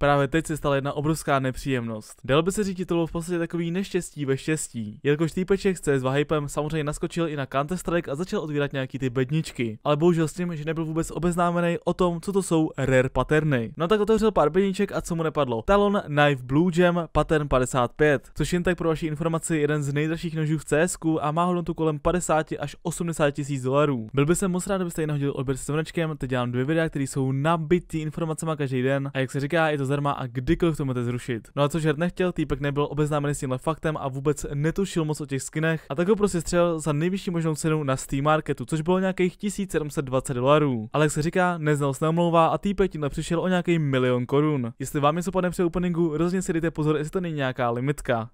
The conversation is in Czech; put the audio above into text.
Právě teď se stala jedna obrovská nepříjemnost. Dal by se říct, to bylo v podstatě takový neštěstí ve štěstí. Jelikož týpeček se CSV hypem samozřejmě naskočil i na Counter-Strike a začal otvírat nějaký ty bedničky, ale bohužel s tím, že nebyl vůbec obeznámený o tom, co to jsou rare paterny. No tak otevřel pár bedniček a co mu nepadlo? Talon Knife Blue Gem Pattern 55, což jen tak pro vaši informaci jeden z nejdražších nožů v CS a má hodnotu kolem 50 až 80 tisíc dolarů. Byl by se moc rád, kdybyste ji nahodil odběr s teď dělám dvě videa, které jsou nabitý informacemi každý den a jak se říká, je to zdarma a kdykoliv to můžete zrušit. No a což žert nechtěl, týpek nebyl obeznámený s tímhle faktem a vůbec netušil moc o těch skinech a tak ho prostě střelil za nejvyšší možnou cenu na Steam Marketu, což bylo nějakých 1720 dolarů. Ale jak se říká, neznal se a týpek tímhle přišel o nějaký milion korun. Jestli vám něco padne při openingu, rozhodně si dejte pozor, jestli to není nějaká limitka.